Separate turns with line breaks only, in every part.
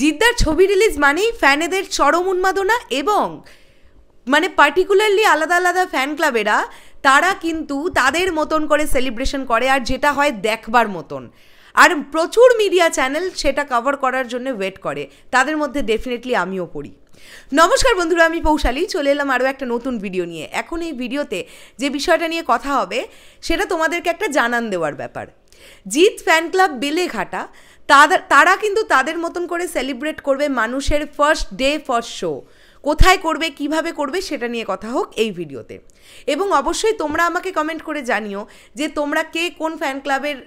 জিদ্দার ছবি রিলিজ মানেই ফ্যানেদের চরম উন্মাদনা এবং মানে পার্টিকুলারলি আলাদা আলাদা ফ্যান ক্লাবেরা তারা কিন্তু তাদের মতন করে সেলিব্রেশন করে আর যেটা হয় দেখবার মতন আর প্রচুর মিডিয়া চ্যানেল সেটা কভার করার জন্য ওয়েট করে তাদের মধ্যে ডেফিনেটলি আমিও পড়ি নমস্কার বন্ধুরা আমি পৌশালী চলে এলাম আরও একটা নতুন ভিডিও নিয়ে এখন এই ভিডিওতে যে বিষয়টা নিয়ে কথা হবে সেটা তোমাদেরকে একটা জানান দেওয়ার ব্যাপার জিৎ ফ্যান ক্লাব বেলেঘাটা তাদের তারা কিন্তু তাদের মতন করে সেলিব্রেট করবে মানুষের ফার্স্ট ডে ফার্স্ট শো কোথায় করবে কিভাবে করবে সেটা নিয়ে কথা হোক এই ভিডিওতে এবং অবশ্যই তোমরা আমাকে কমেন্ট করে জানিও যে তোমরা কে কোন ফ্যান ক্লাবের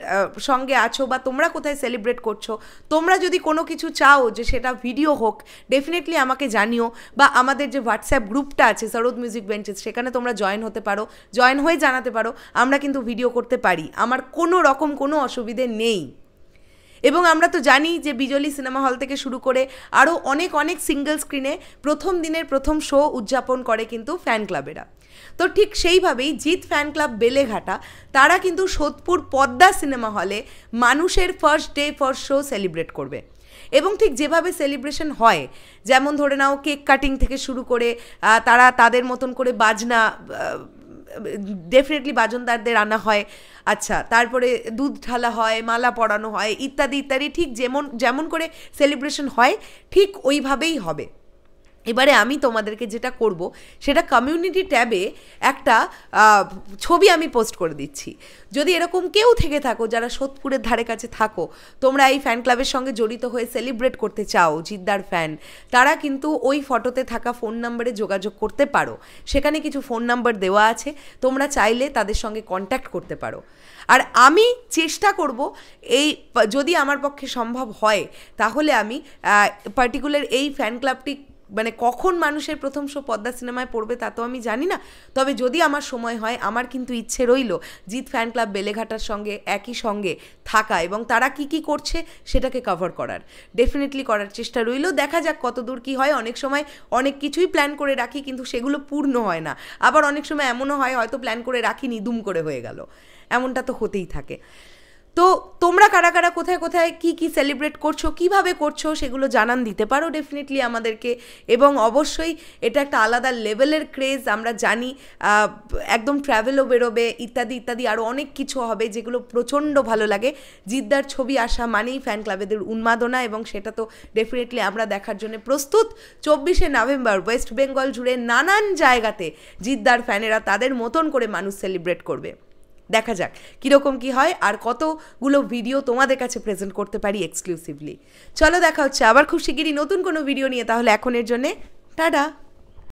সঙ্গে আছো বা তোমরা কোথায় সেলিব্রেট করছো তোমরা যদি কোনো কিছু চাও যে সেটা ভিডিও হোক ডেফিনেটলি আমাকে জানিও বা আমাদের যে হোয়াটসঅ্যাপ গ্রুপটা আছে সরোদ মিউজিক বেঞ্চেস সেখানে তোমরা জয়েন হতে পারো জয়েন হয়ে জানাতে পারো আমরা কিন্তু ভিডিও করতে পারি আমার কোনো রকম কোনো অসুবিধে নেই এবং আমরা তো জানি যে বিজলি সিনেমা হল থেকে শুরু করে আরও অনেক অনেক সিঙ্গেল স্ক্রিনে প্রথম দিনের প্রথম শো উদযাপন করে কিন্তু ফ্যান ক্লাবেরা তো ঠিক সেইভাবেই জিৎ ফ্যান ক্লাব বেলেঘাটা তারা কিন্তু সোদপুর পদ্মা সিনেমা হলে মানুষের first day first show celebrate করবে এবং ঠিক যেভাবে সেলিব্রেশন হয় যেমন ধরে নাও কেক কাটিং থেকে শুরু করে তারা তাদের মতন করে বাজনা ডেফিনেটলি বাজনদারদের আনা হয় আচ্ছা তারপরে দুধ ঢালা হয় মালা পরানো হয় ইত্যাদি ইত্যাদি ঠিক যেমন যেমন করে সেলিব্রেশন হয় ঠিক ওইভাবেই হবে এবারে আমি তোমাদেরকে যেটা করব সেটা কমিউনিটি ট্যাবে একটা ছবি আমি পোস্ট করে দিচ্ছি যদি এরকম কেউ থেকে থাকো যারা সোদপুরের ধারে কাছে থাকো তোমরা এই ফ্যান ক্লাবের সঙ্গে জড়িত হয়ে সেলিব্রেট করতে চাও জিদ্দার ফ্যান তারা কিন্তু ওই ফটোতে থাকা ফোন নাম্বারে যোগাযোগ করতে পারো সেখানে কিছু ফোন নাম্বার দেওয়া আছে তোমরা চাইলে তাদের সঙ্গে কন্ট্যাক্ট করতে পারো আর আমি চেষ্টা করব এই যদি আমার পক্ষে সম্ভব হয় তাহলে আমি পার্টিকুলার এই ফ্যান ক্লাবটি মানে কখন মানুষের প্রথম শো পদ্মা সিনেমায় পড়বে তা তো আমি জানি না তবে যদি আমার সময় হয় আমার কিন্তু ইচ্ছে রইল জিৎ ফ্যান ক্লাব বেলেঘাটার সঙ্গে একই সঙ্গে থাকা এবং তারা কি কি করছে সেটাকে কভার করার ডেফিনেটলি করার চেষ্টা রইল দেখা যাক কত দূর কী হয় অনেক সময় অনেক কিছুই প্ল্যান করে রাখি কিন্তু সেগুলো পূর্ণ হয় না আবার অনেক সময় এমনও হয় হয়তো প্ল্যান করে রাখিনি দুম করে হয়ে গেল এমনটা তো হতেই থাকে তো তোমরা কারা কারা কোথায় কোথায় কি কি সেলিব্রেট করছো কিভাবে করছো সেগুলো জানান দিতে পারো ডেফিনেটলি আমাদেরকে এবং অবশ্যই এটা একটা আলাদা লেভেলের ক্রেজ আমরা জানি একদম ট্র্যাভেলও বেরোবে ইত্যাদি ইত্যাদি আরও অনেক কিছু হবে যেগুলো প্রচণ্ড ভালো লাগে জিদ্দার ছবি আসা মানেই ফ্যান ক্লাবেদের উন্মাদনা এবং সেটা তো ডেফিনেটলি আমরা দেখার জন্য প্রস্তুত চব্বিশে নভেম্বর ওয়েস্ট বেঙ্গল জুড়ে নানান জায়গাতে জিদ্দার ফ্যানেরা তাদের মতন করে মানুষ সেলিব্রেট করবে দেখা যাক কীরকম কি হয় আর কতগুলো ভিডিও তোমাদের কাছে প্রেজেন্ট করতে পারি এক্সক্লুসিভলি চলো দেখা হচ্ছে আবার খুব শিগগিরই নতুন কোনো ভিডিও নিয়ে তাহলে এখনের জন্যে টাটা